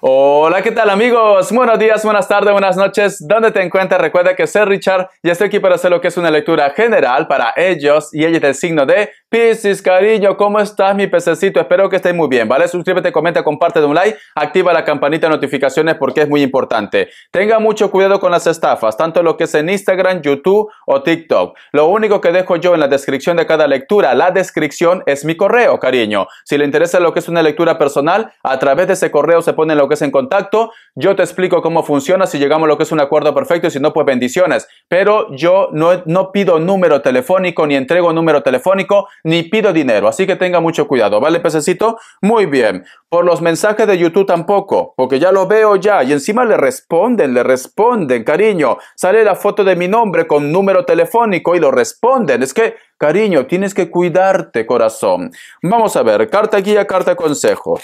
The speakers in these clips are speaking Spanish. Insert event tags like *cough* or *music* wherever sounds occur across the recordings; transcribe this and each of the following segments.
Hola, ¿qué tal amigos? Buenos días, buenas tardes, buenas noches. ¿Dónde te encuentras? Recuerda que soy Richard y estoy aquí para hacer lo que es una lectura general para ellos y ellas del signo de Piscis, cariño. ¿Cómo estás, mi pececito? Espero que estés muy bien, ¿vale? Suscríbete, comenta, comparte, de un like, activa la campanita de notificaciones porque es muy importante. Tenga mucho cuidado con las estafas, tanto lo que es en Instagram, YouTube o TikTok. Lo único que dejo yo en la descripción de cada lectura, la descripción es mi correo, cariño. Si le interesa lo que es una lectura personal, a través de ese correo se puede ponen lo que es en contacto, yo te explico cómo funciona, si llegamos a lo que es un acuerdo perfecto si no, pues bendiciones. Pero yo no, no pido número telefónico, ni entrego número telefónico, ni pido dinero, así que tenga mucho cuidado, ¿vale, pececito? Muy bien. Por los mensajes de YouTube tampoco, porque ya lo veo ya y encima le responden, le responden, cariño. Sale la foto de mi nombre con número telefónico y lo responden. Es que Cariño, tienes que cuidarte, corazón. Vamos a ver, carta guía, carta consejo.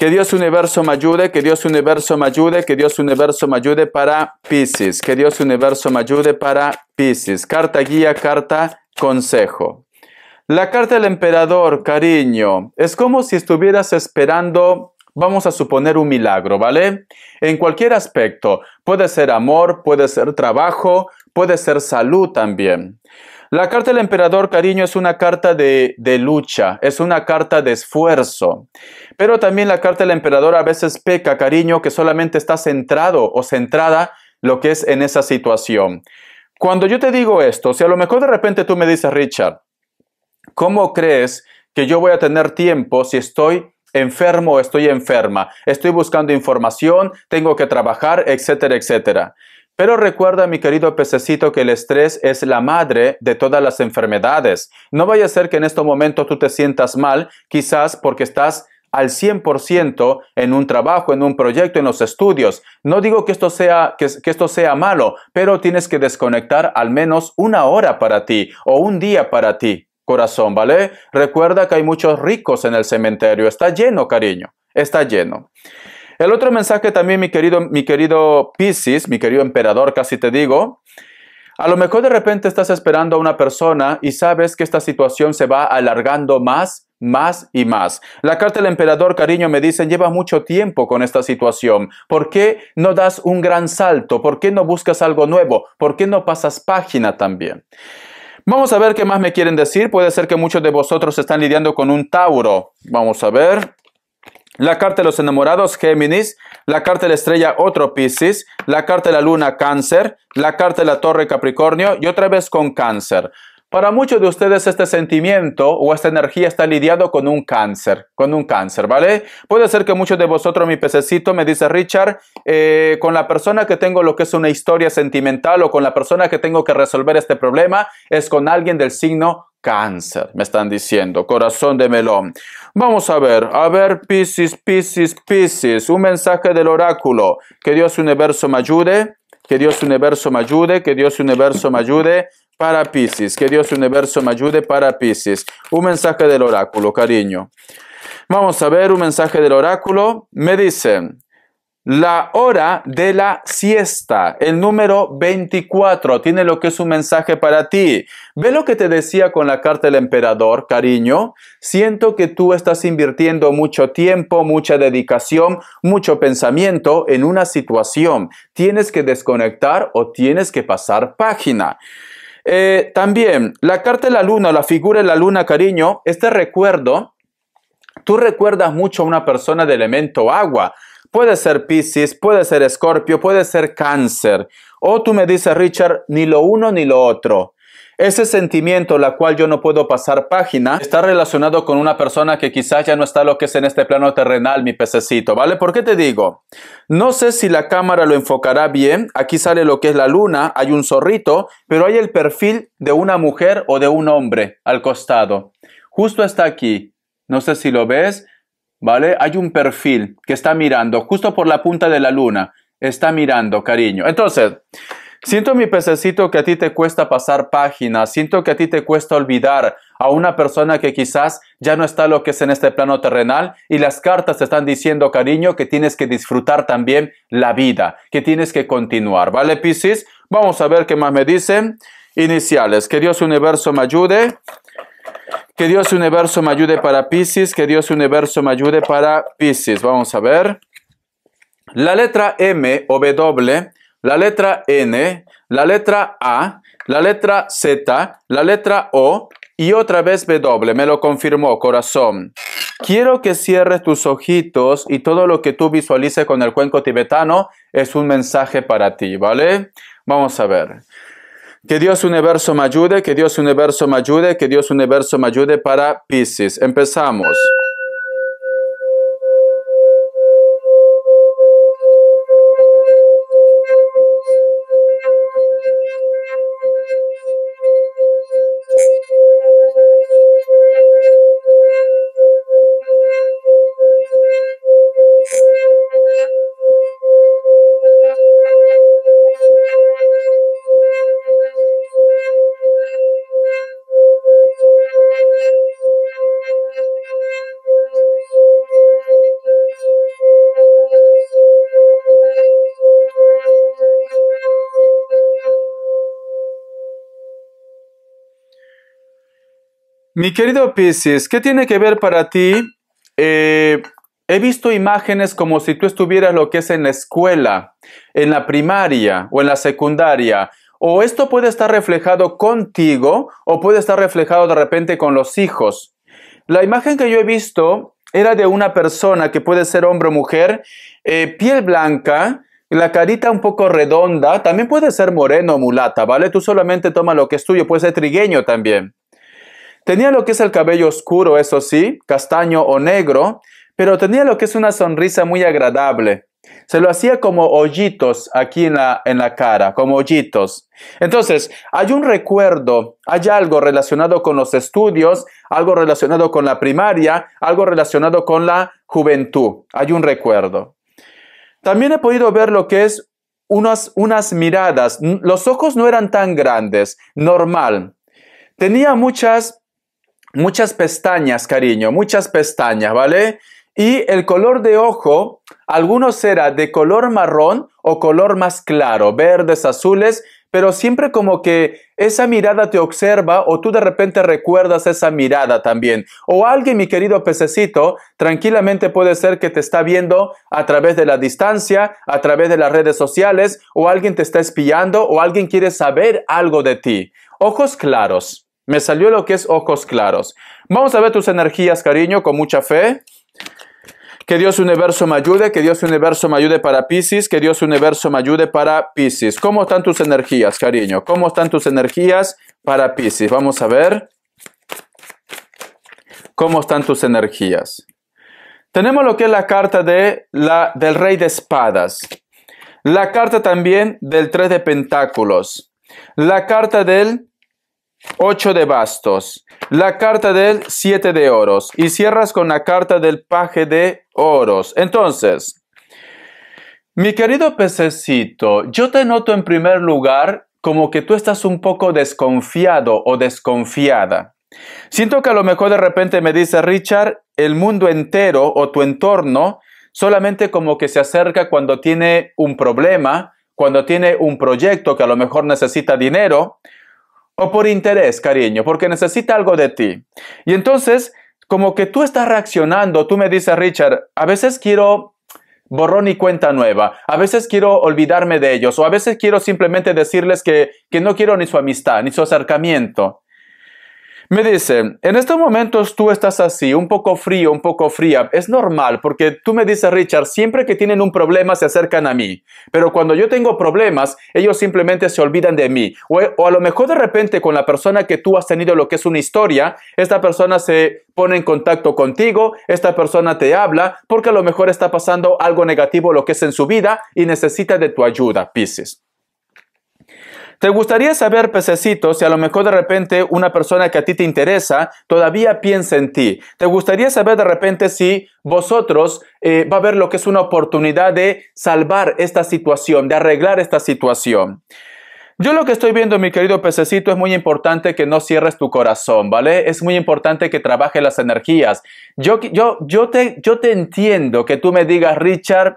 Que Dios Universo me ayude, que Dios Universo me ayude, que Dios Universo me ayude para Pisces, que Dios Universo me ayude para Pisces. Carta guía, carta consejo. La carta del emperador, cariño, es como si estuvieras esperando, vamos a suponer, un milagro, ¿vale? En cualquier aspecto, puede ser amor, puede ser trabajo, puede ser salud también. La carta del emperador, cariño, es una carta de, lucha, es una carta de esfuerzo. Pero también la carta del emperador a veces peca, cariño, que solamente está centrado o centrada lo que es en esa situación. Cuando yo te digo esto, si a lo mejor de repente tú me dices, Richard, ¿cómo crees que yo voy a tener tiempo si estoy enfermo o estoy enferma? Estoy buscando información, tengo que trabajar, etcétera, etcétera. Pero recuerda, mi querido pececito, que el estrés es la madre de todas las enfermedades. No vaya a ser que en este momento tú te sientas mal, quizás porque estás al 100% en un trabajo, en un proyecto, en los estudios. No digo que esto, sea, esto sea malo, pero tienes que desconectar al menos una hora para ti o un día para ti, corazón, ¿vale? Recuerda que hay muchos ricos en el cementerio. Está lleno, cariño. Está lleno. El otro mensaje también, mi querido, mi querido Pisces, mi querido emperador, casi te digo, a lo mejor de repente estás esperando a una persona y sabes que esta situación se va alargando más, más y más. La carta del emperador, cariño, me dicen, lleva mucho tiempo con esta situación. ¿Por qué no das un gran salto? ¿Por qué no buscas algo nuevo? ¿Por qué no pasas página también? Vamos a ver qué más me quieren decir. Puede ser que muchos de vosotros están lidiando con un Tauro. Vamos a ver. La carta de los enamorados, Géminis. La carta de la estrella, otro Piscis. La carta de la luna, Cáncer. La carta de la torre, Capricornio. Y otra vez con Cáncer. Para muchos de ustedes este sentimiento o esta energía está lidiado con un cáncer, con un cáncer, ¿vale? Puede ser que muchos de vosotros, mi pececito, me dice Richard, eh, con la persona que tengo lo que es una historia sentimental o con la persona que tengo que resolver este problema es con alguien del signo cáncer, me están diciendo, corazón de melón. Vamos a ver, a ver, Pisis, Pisis, Pisis. un mensaje del oráculo. Que Dios universo me ayude, que Dios universo me ayude, que Dios universo me ayude para Piscis, que Dios universo me ayude para Pisis. Un mensaje del oráculo, cariño. Vamos a ver un mensaje del oráculo. Me dicen, la hora de la siesta, el número 24, tiene lo que es un mensaje para ti. Ve lo que te decía con la carta del emperador, cariño. Siento que tú estás invirtiendo mucho tiempo, mucha dedicación, mucho pensamiento en una situación. Tienes que desconectar o tienes que pasar página. Eh, también, la carta de la luna, la figura de la luna, cariño, este recuerdo, tú recuerdas mucho a una persona de elemento agua. Puede ser Pisces, puede ser Escorpio, puede ser Cáncer. O tú me dices, Richard, ni lo uno ni lo otro. Ese sentimiento, la cual yo no puedo pasar página, está relacionado con una persona que quizás ya no está lo que es en este plano terrenal, mi pececito, ¿vale? ¿Por qué te digo? No sé si la cámara lo enfocará bien, aquí sale lo que es la luna, hay un zorrito, pero hay el perfil de una mujer o de un hombre al costado. Justo está aquí, no sé si lo ves, ¿vale? Hay un perfil que está mirando justo por la punta de la luna. Está mirando, cariño. Entonces, siento mi pececito que a ti te cuesta pasar páginas, siento que a ti te cuesta olvidar a una persona que quizás ya no está lo que es en este plano terrenal y las cartas te están diciendo, cariño, que tienes que disfrutar también la vida, que tienes que continuar, ¿vale, Piscis? Vamos a ver qué más me dicen. Iniciales, que Dios universo me ayude. Que Dios universo me ayude para Pisces, que Dios universo me ayude para Pisces. Vamos a ver. La letra M o W, la letra N, la letra A, la letra Z, la letra O y otra vez W. Me lo confirmó, corazón. Quiero que cierres tus ojitos y todo lo que tú visualices con el cuenco tibetano es un mensaje para ti, ¿vale? Vamos a ver. Que Dios universo me ayude, que Dios universo me ayude, que Dios universo me ayude para Pisces. Empezamos. Mi querido Pisces, ¿qué tiene que ver para ti? Eh, he visto imágenes como si tú estuvieras lo que es en la escuela, en la primaria o en la secundaria. O esto puede estar reflejado contigo o puede estar reflejado de repente con los hijos. La imagen que yo he visto era de una persona que puede ser hombre o mujer, eh, piel blanca, la carita un poco redonda, también puede ser moreno o mulata, ¿vale? Tú solamente toma lo que es tuyo, puede ser trigueño también. Tenía lo que es el cabello oscuro, eso sí, castaño o negro, pero tenía lo que es una sonrisa muy agradable. Se lo hacía como hoyitos aquí en la, en la cara, como hoyitos. Entonces, hay un recuerdo, hay algo relacionado con los estudios, algo relacionado con la primaria, algo relacionado con la juventud. Hay un recuerdo. También he podido ver lo que es unas, unas miradas. Los ojos no eran tan grandes, normal. Tenía muchas muchas pestañas, cariño, muchas pestañas, ¿vale? Y el color de ojo, algunos será de color marrón o color más claro, verdes, azules, pero siempre como que esa mirada te observa o tú de repente recuerdas esa mirada también. O alguien, mi querido pececito, tranquilamente puede ser que te está viendo a través de la distancia, a través de las redes sociales, o alguien te está espiando, o alguien quiere saber algo de ti. Ojos claros. Me salió lo que es ojos claros. Vamos a ver tus energías, cariño, con mucha fe. Que Dios universo me ayude, que Dios universo me ayude para Pisces, que Dios universo me ayude para Pisces. ¿Cómo están tus energías, cariño? ¿Cómo están tus energías para Pisces? Vamos a ver. ¿Cómo están tus energías? Tenemos lo que es la carta de la, del Rey de Espadas. La carta también del Tres de Pentáculos. La carta del 8 de bastos, la carta del 7 de oros y cierras con la carta del paje de oros. Entonces, mi querido pececito, yo te noto en primer lugar como que tú estás un poco desconfiado o desconfiada. Siento que a lo mejor de repente me dice Richard, el mundo entero o tu entorno solamente como que se acerca cuando tiene un problema, cuando tiene un proyecto que a lo mejor necesita dinero, o por interés, cariño, porque necesita algo de ti. Y entonces, como que tú estás reaccionando, tú me dices, Richard, a veces quiero borrón y cuenta nueva, a veces quiero olvidarme de ellos, o a veces quiero simplemente decirles que, que no quiero ni su amistad, ni su acercamiento. Me dice, en estos momentos tú estás así, un poco frío, un poco fría. Es normal, porque tú me dices, Richard, siempre que tienen un problema se acercan a mí. Pero cuando yo tengo problemas, ellos simplemente se olvidan de mí. O, a lo mejor de repente con la persona que tú has tenido lo que es una historia, esta persona se pone en contacto contigo, esta persona te habla, porque a lo mejor está pasando algo negativo lo que es en su vida y necesita de tu ayuda, Pisces. ¿Te gustaría saber, pececito, si a lo mejor de repente una persona que a ti te interesa todavía piensa en ti? ¿Te gustaría saber de repente si vosotros eh, va a ver lo que es una oportunidad de salvar esta situación, de arreglar esta situación? Yo lo que estoy viendo, mi querido pececito, es muy importante que no cierres tu corazón, ¿vale? Es muy importante que trabaje las energías. Yo, yo, yo, te, yo te entiendo que tú me digas, Richard,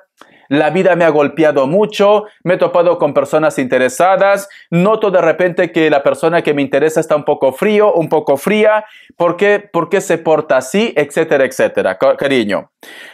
la vida me ha golpeado mucho, me he topado con personas interesadas, noto de repente que la persona que me interesa está un poco frío, un poco fría, ¿por qué, por qué se porta así? Etcétera, etcétera, cariño.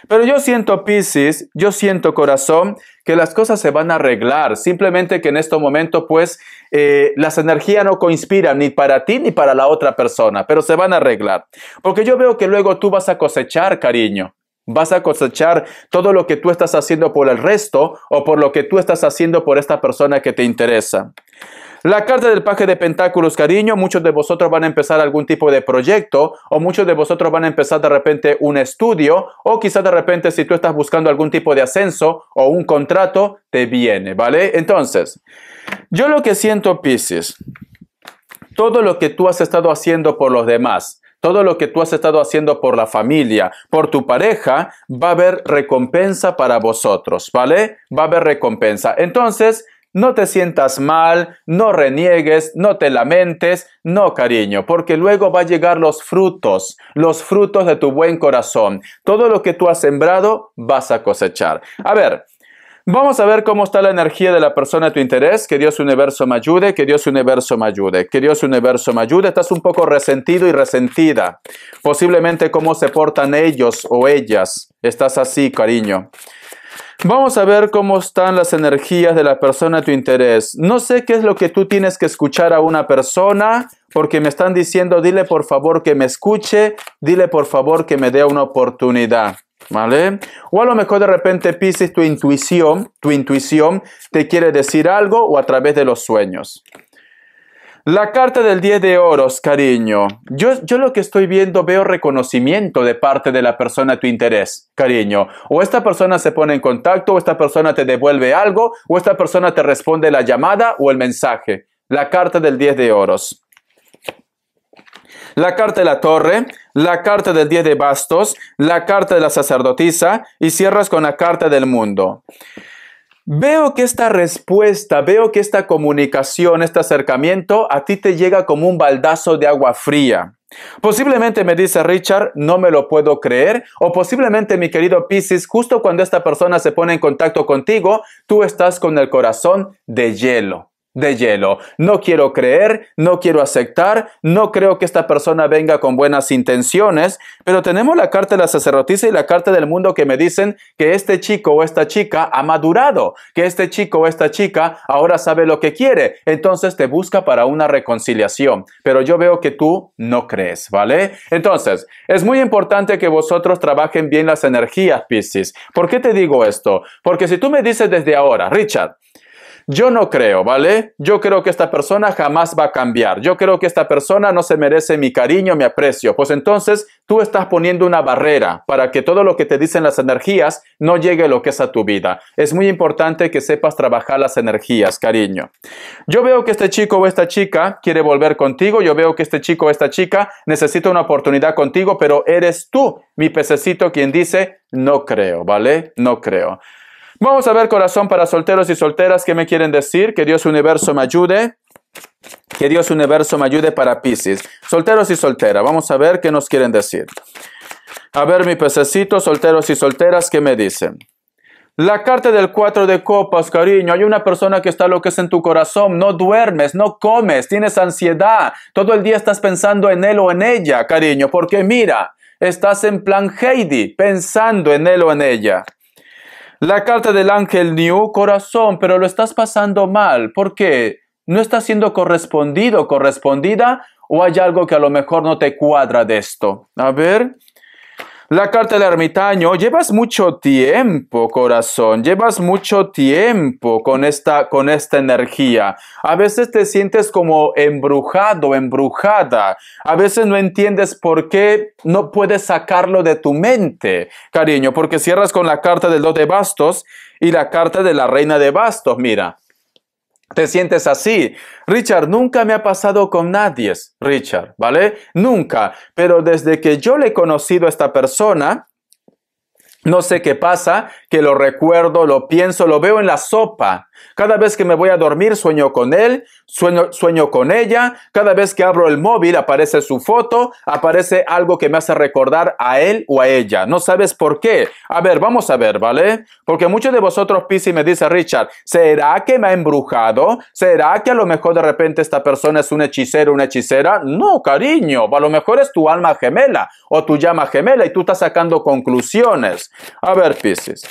Pero yo siento, Pisces, yo siento, corazón, que las cosas se van a arreglar, simplemente que en este momento, pues, eh, las energías no coinspiran ni para ti ni para la otra persona, pero se van a arreglar. Porque yo veo que luego tú vas a cosechar, cariño. Vas a cosechar todo lo que tú estás haciendo por el resto o por lo que tú estás haciendo por esta persona que te interesa. La carta del paje de pentáculos, cariño, muchos de vosotros van a empezar algún tipo de proyecto o muchos de vosotros van a empezar de repente un estudio o quizás de repente si tú estás buscando algún tipo de ascenso o un contrato, te viene, ¿vale? Entonces, yo lo que siento, Pisces, todo lo que tú has estado haciendo por los demás, todo lo que tú has estado haciendo por la familia, por tu pareja, va a haber recompensa para vosotros, ¿vale? Va a haber recompensa. Entonces, no te sientas mal, no reniegues, no te lamentes, no cariño, porque luego va a llegar los frutos, los frutos de tu buen corazón. Todo lo que tú has sembrado vas a cosechar. A ver, Vamos a ver cómo está la energía de la persona a tu interés. Que Dios universo me ayude, que Dios universo me ayude, que Dios universo me ayude. Estás un poco resentido y resentida. Posiblemente cómo se portan ellos o ellas. Estás así, cariño. Vamos a ver cómo están las energías de la persona a tu interés. No sé qué es lo que tú tienes que escuchar a una persona, porque me están diciendo, dile por favor que me escuche, dile por favor que me dé una oportunidad. ¿Vale? O a lo mejor de repente, pises tu intuición, tu intuición te quiere decir algo o a través de los sueños. La carta del 10 de oros, cariño. Yo, yo lo que estoy viendo veo reconocimiento de parte de la persona a tu interés, cariño. O esta persona se pone en contacto, o esta persona te devuelve algo, o esta persona te responde la llamada o el mensaje. La carta del 10 de oros la carta de la torre, la carta del 10 de bastos, la carta de la sacerdotisa y cierras con la carta del mundo. Veo que esta respuesta, veo que esta comunicación, este acercamiento a ti te llega como un baldazo de agua fría. Posiblemente me dice Richard, no me lo puedo creer, o posiblemente mi querido Pisces, justo cuando esta persona se pone en contacto contigo, tú estás con el corazón de hielo de hielo. No quiero creer, no quiero aceptar, no creo que esta persona venga con buenas intenciones, pero tenemos la carta de la sacerdotisa y la carta del mundo que me dicen que este chico o esta chica ha madurado, que este chico o esta chica ahora sabe lo que quiere, entonces te busca para una reconciliación, pero yo veo que tú no crees, ¿vale? Entonces, es muy importante que vosotros trabajen bien las energías, Piscis. ¿Por qué te digo esto? Porque si tú me dices desde ahora, Richard, yo no creo, ¿vale? Yo creo que esta persona jamás va a cambiar. Yo creo que esta persona no se merece mi cariño, mi aprecio. Pues entonces tú estás poniendo una barrera para que todo lo que te dicen las energías no llegue lo que es a tu vida. Es muy importante que sepas trabajar las energías, cariño. Yo veo que este chico o esta chica quiere volver contigo. Yo veo que este chico o esta chica necesita una oportunidad contigo, pero eres tú, mi pececito, quien dice, no creo, ¿vale? No creo. Vamos a ver, corazón, para solteros y solteras, ¿qué me quieren decir? Que Dios universo me ayude. Que Dios universo me ayude para Pisces. Solteros y solteras, vamos a ver qué nos quieren decir. A ver, mi pececito, solteros y solteras, ¿qué me dicen? La carta del cuatro de copas, cariño. Hay una persona que está lo que es en tu corazón. No duermes, no comes, tienes ansiedad. Todo el día estás pensando en él o en ella, cariño. Porque mira, estás en plan Heidi, pensando en él o en ella. La carta del ángel New, corazón, pero lo estás pasando mal. ¿Por qué? ¿No está siendo correspondido, correspondida? ¿O hay algo que a lo mejor no te cuadra de esto? A ver. La carta del ermitaño, llevas mucho tiempo, corazón, llevas mucho tiempo con esta, con esta energía. A veces te sientes como embrujado, embrujada. A veces no entiendes por qué no puedes sacarlo de tu mente, cariño, porque cierras con la carta del dos de bastos y la carta de la reina de bastos, mira te sientes así. Richard, nunca me ha pasado con nadie, Richard, ¿vale? Nunca. Pero desde que yo le he conocido a esta persona, no sé qué pasa, que lo recuerdo, lo pienso, lo veo en la sopa. Cada vez que me voy a dormir sueño con él, sueño, sueño con ella, cada vez que abro el móvil aparece su foto, aparece algo que me hace recordar a él o a ella. No sabes por qué. A ver, vamos a ver, ¿vale? Porque muchos de vosotros, piscis me dice Richard, ¿será que me ha embrujado? ¿Será que a lo mejor de repente esta persona es un hechicero, una hechicera? No, cariño, a lo mejor es tu alma gemela o tu llama gemela y tú estás sacando conclusiones. A ver, Piscis.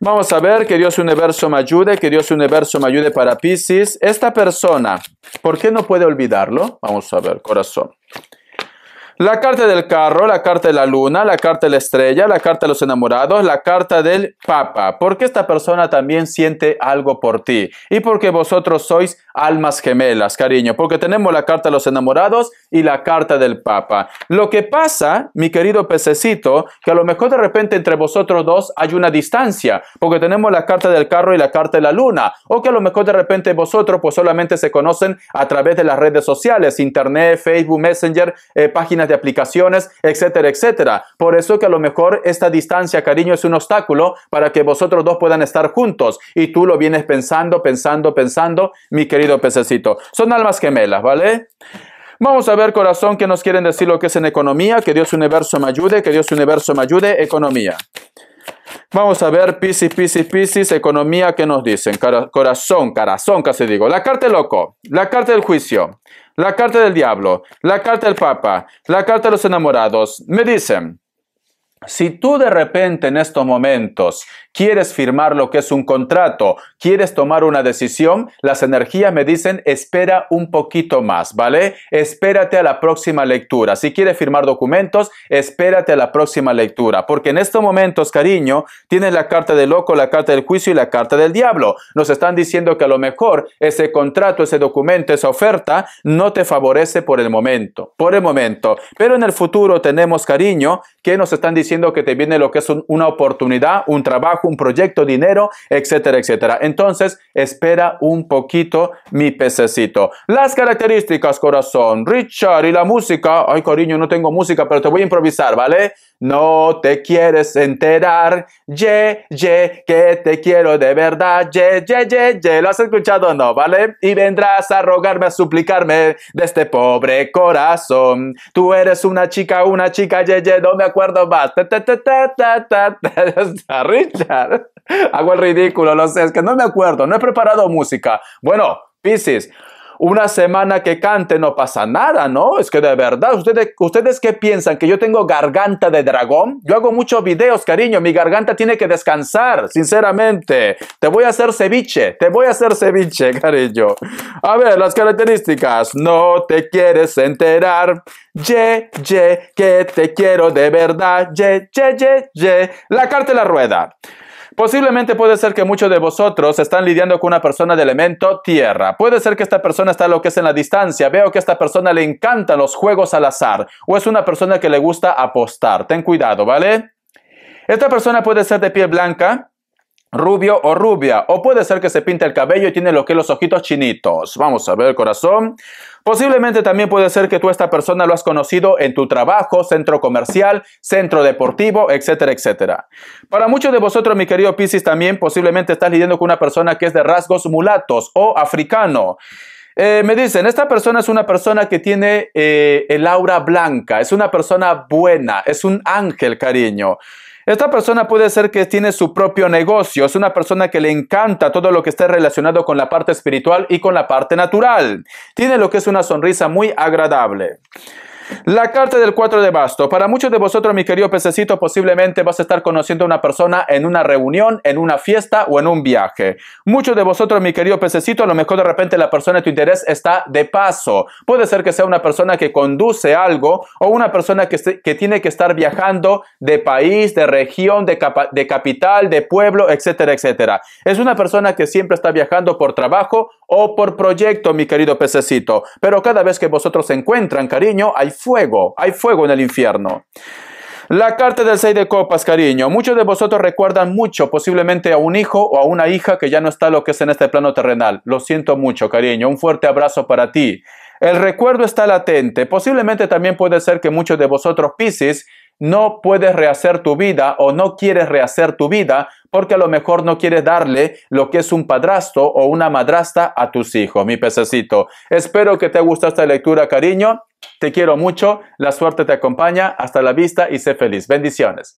Vamos a ver que Dios Universo me ayude, que Dios Universo me ayude para Pisces. Esta persona, ¿por qué no puede olvidarlo? Vamos a ver, corazón. La carta del carro, la carta de la luna, la carta de la estrella, la carta de los enamorados, la carta del papa, porque esta persona también siente algo por ti y porque vosotros sois almas gemelas, cariño, porque tenemos la carta de los enamorados y la carta del papa. Lo que pasa, mi querido pececito, que a lo mejor de repente entre vosotros dos hay una distancia, porque tenemos la carta del carro y la carta de la luna, o que a lo mejor de repente vosotros pues solamente se conocen a través de las redes sociales, internet, Facebook, Messenger, eh, páginas de aplicaciones, etcétera, etcétera. Por eso que a lo mejor esta distancia, cariño, es un obstáculo para que vosotros dos puedan estar juntos. Y tú lo vienes pensando, pensando, pensando, mi querido pececito. Son almas gemelas, ¿vale? Vamos a ver, corazón, qué nos quieren decir lo que es en economía. Que Dios universo me ayude, que Dios universo me ayude. Economía. Vamos a ver, pisis, Piscis, pisis, economía, que nos dicen? corazón, corazón, casi digo. La carta loco, la carta del juicio, la carta del diablo, la carta del papa, la carta de los enamorados. Me dicen, si tú de repente en estos momentos quieres firmar lo que es un contrato, quieres tomar una decisión, las energías me dicen espera un poquito más, ¿vale? Espérate a la próxima lectura. Si quieres firmar documentos, espérate a la próxima lectura. Porque en estos momentos, cariño, tienes la carta del loco, la carta del juicio y la carta del diablo. Nos están diciendo que a lo mejor ese contrato, ese documento, esa oferta no te favorece por el momento, por el momento. Pero en el futuro tenemos, cariño, que nos están diciendo diciendo que te viene lo que es una oportunidad, un trabajo, un proyecto, dinero, etcétera, etcétera. Entonces, espera un poquito mi pececito. Las características, corazón. Richard y la música. Ay, cariño, no tengo música, pero te voy a improvisar, ¿vale? No te quieres enterar, ye, ye, que te quiero de verdad, ye, ye, ye, ye, ¿lo has escuchado no, vale? Y vendrás a rogarme, a suplicarme de este pobre corazón. Tú eres una chica, una chica, ye, ye, no me acuerdo más. Ta, ta, *laughs* Richard, hago el ridículo, lo sé, es que no me acuerdo, no he preparado música. Bueno, Pisces una semana que cante no pasa nada, ¿no? Es que de verdad, ustedes, ustedes que piensan que yo tengo garganta de dragón, yo hago muchos videos, cariño, mi garganta tiene que descansar, sinceramente. Te voy a hacer ceviche, te voy a hacer ceviche, *laughs* cariño. A ver, las características. No te quieres enterar, ye, ye, que te quiero de verdad, ye, ye, ye, ye. La carta y la rueda. Posiblemente puede ser que muchos de vosotros están lidiando con una persona de elemento tierra. Puede ser que esta persona está lo que es en la distancia. Veo que a esta persona le encantan los juegos al azar o es una persona que le gusta apostar. Ten cuidado, ¿vale? Esta persona puede ser de piel blanca, rubio o rubia, o puede ser que se pinte el cabello y tiene lo que los ojitos chinitos. Vamos a ver el corazón. Posiblemente también puede ser que tú esta persona lo has conocido en tu trabajo, centro comercial, centro deportivo, etcétera, etcétera. Para muchos de vosotros, mi querido Piscis, también posiblemente estás lidiando con una persona que es de rasgos mulatos o africano. Eh, me dicen, esta persona es una persona que tiene eh, el aura blanca, es una persona buena, es un ángel, cariño. Esta persona puede ser que tiene su propio negocio, es una persona que le encanta todo lo que esté relacionado con la parte espiritual y con la parte natural. Tiene lo que es una sonrisa muy agradable. La carta del 4 de basto. Para muchos de vosotros, mi querido pececito, posiblemente vas a estar conociendo a una persona en una reunión, en una fiesta o en un viaje. Muchos de vosotros, mi querido pececito, a lo mejor de repente la persona de tu interés está de paso. Puede ser que sea una persona que conduce algo o una persona que, que tiene que estar viajando de país, de región, de, de capital, de pueblo, etcétera, etcétera. Es una persona que siempre está viajando por trabajo o por proyecto, mi querido pececito. Pero cada vez que vosotros se encuentran, cariño, hay fuego, hay fuego en el infierno. La carta del seis de copas, cariño. Muchos de vosotros recuerdan mucho, posiblemente a un hijo o a una hija que ya no está lo que es en este plano terrenal. Lo siento mucho, cariño. Un fuerte abrazo para ti. El recuerdo está latente. Posiblemente también puede ser que muchos de vosotros, Piscis, no puedes rehacer tu vida o no quieres rehacer tu vida porque a lo mejor no quieres darle lo que es un padrastro o una madrasta a tus hijos, mi pececito. Espero que te guste esta lectura, cariño. Te quiero mucho. La suerte te acompaña. Hasta la vista y sé feliz. Bendiciones.